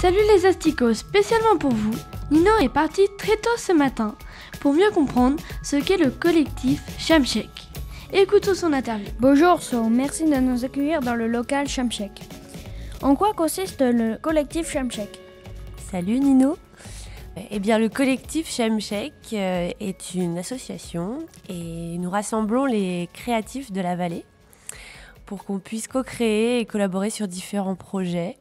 Salut les asticots, spécialement pour vous, Nino est parti très tôt ce matin pour mieux comprendre ce qu'est le collectif chamchek. Écoutons son interview. Bonjour So, merci de nous accueillir dans le local chamchek. En quoi consiste le collectif chamchek? Salut Nino eh bien, le collectif chamchek euh, est une association et nous rassemblons les créatifs de la vallée pour qu'on puisse co-créer et collaborer sur différents projets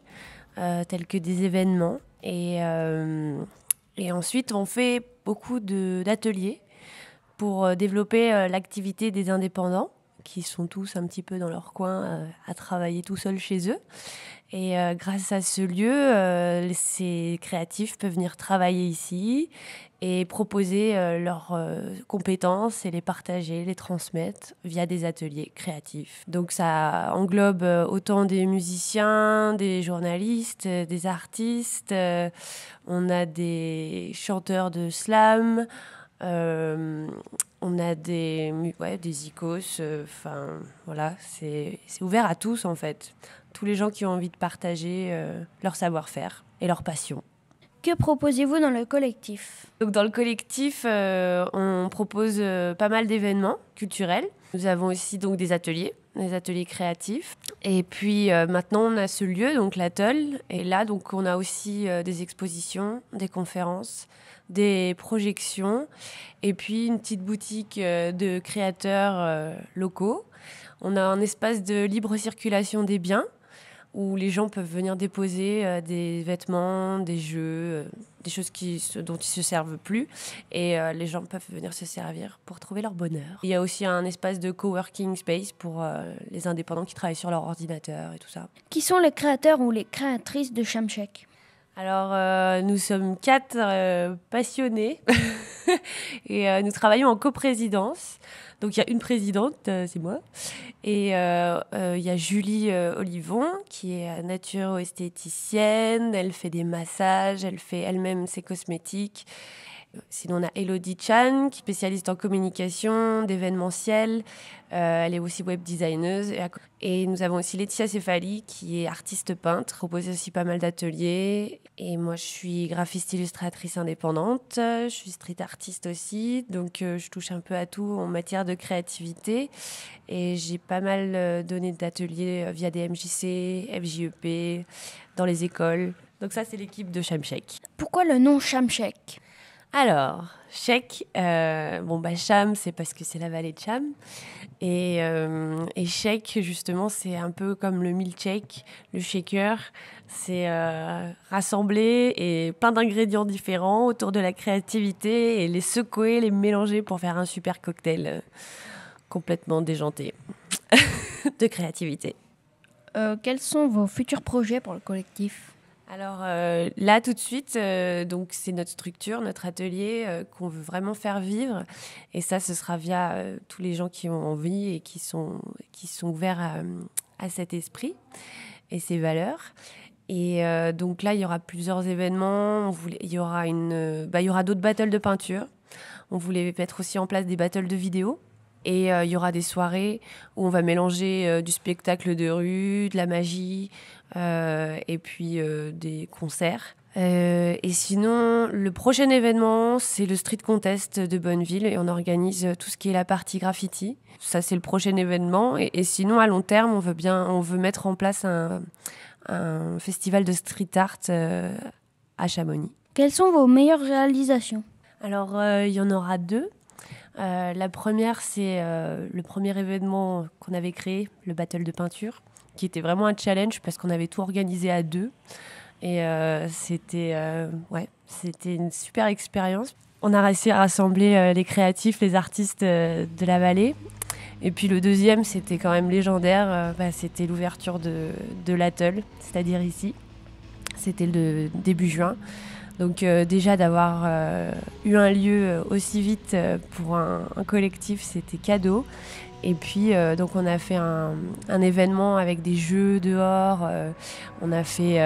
euh, tels que des événements. Et, euh, et ensuite, on fait beaucoup d'ateliers pour euh, développer l'activité des indépendants qui sont tous un petit peu dans leur coin euh, à travailler tout seuls chez eux. Et euh, grâce à ce lieu, euh, ces créatifs peuvent venir travailler ici et proposer leurs compétences et les partager, les transmettre via des ateliers créatifs. Donc ça englobe autant des musiciens, des journalistes, des artistes, on a des chanteurs de slam des, ouais, des icos. Euh, enfin, voilà, c'est ouvert à tous en fait. Tous les gens qui ont envie de partager euh, leur savoir-faire et leur passion. Que proposez-vous dans le collectif Donc dans le collectif, euh, on propose euh, pas mal d'événements culturels. Nous avons aussi donc des ateliers, des ateliers créatifs. Et puis euh, maintenant on a ce lieu donc l'atoll et là donc on a aussi des expositions, des conférences, des projections et puis une petite boutique de créateurs locaux. On a un espace de libre circulation des biens où les gens peuvent venir déposer euh, des vêtements, des jeux, euh, des choses qui, dont ils ne se servent plus. Et euh, les gens peuvent venir se servir pour trouver leur bonheur. Il y a aussi un espace de coworking space pour les indépendants qui travaillent sur leur ordinateur et tout ça. Qui sont les créateurs ou les créatrices de shamshak alors, euh, nous sommes quatre euh, passionnés et euh, nous travaillons en coprésidence. Donc, il y a une présidente, c'est moi, et il y a Julie Olivon qui est naturo-esthéticienne. Elle fait des massages, elle fait elle-même ses cosmétiques Sinon, on a Elodie Chan, qui est spécialiste en communication, d'événementiel. Euh, elle est aussi web Et, nous avons aussi Laetitia Céphali, qui est artiste peintre, propose aussi pas mal d'ateliers. Et moi, je suis graphiste illustratrice indépendante. Je suis street artiste aussi. Donc, euh, je touche un peu à tout en matière de créativité. Et j'ai pas mal euh, donné d'ateliers via des MJC, FJEP, dans les écoles. Donc ça, c'est l'équipe de Shamshake. Pourquoi le nom Shamshake alors, Chèque, euh, bon bah Cham, c'est parce que c'est la vallée de Cham. Et, euh, Chèque, justement, c'est un peu comme le milkshake, le shaker. C'est euh, rassembler et plein d'ingrédients différents autour de la créativité et les secouer, les mélanger pour faire un super cocktail euh, complètement déjanté de créativité. quels sont vos futurs projets pour le collectif alors euh, là, tout de suite, euh, donc c'est notre structure, notre atelier euh, qu'on veut vraiment faire vivre. Et ça, ce sera via tous les gens qui ont envie et qui sont, qui sont ouverts à, cet esprit et ces valeurs. Et donc là, il y aura plusieurs événements. il y aura, une, bah, il y aura d'autres battles de peinture. On voulait mettre aussi en place des battles de vidéo. Et euh, il y aura des soirées où on va mélanger euh, du spectacle de rue, de la magie, euh, et puis des concerts. et sinon, le prochain événement, c'est le street contest de Bonneville et on organise tout ce qui est la partie graffiti. Ça, c'est le prochain événement. Et, sinon, à long terme, on veut bien, on veut mettre en place un festival de street art à Chamonix. Quelles sont vos meilleures réalisations Alors, il y en aura deux. Euh, la première, c'est euh, le premier événement qu'on avait créé, le battle de peinture, qui était vraiment un challenge parce qu'on avait tout organisé à deux. Et euh, c'était une super expérience. On a réussi à rassembler les créatifs, les artistes de la vallée. Et puis le deuxième, c'était quand même légendaire. Bah, c'était l'ouverture de, de l'atoll, c'est-à-dire ici. C'était le début juin. Donc euh, déjà d'avoir euh, eu un lieu euh, aussi vite pour un, collectif, c'était cadeau. Et puis donc on a fait un, événement avec des jeux dehors, on, a fait,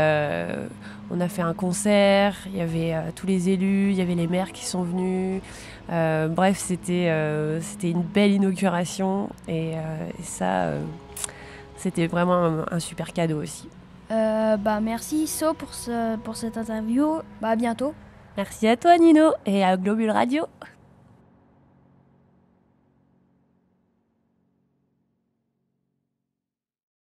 on a fait un concert, il y avait tous les élus, il y avait les maires qui sont venus. bref, c'était c'était une belle inauguration et, ça, c'était vraiment un super cadeau aussi. Euh, bah, merci So pour, ce, pour cette interview. Bah, à bientôt. Merci à toi Nino et à Globule Radio.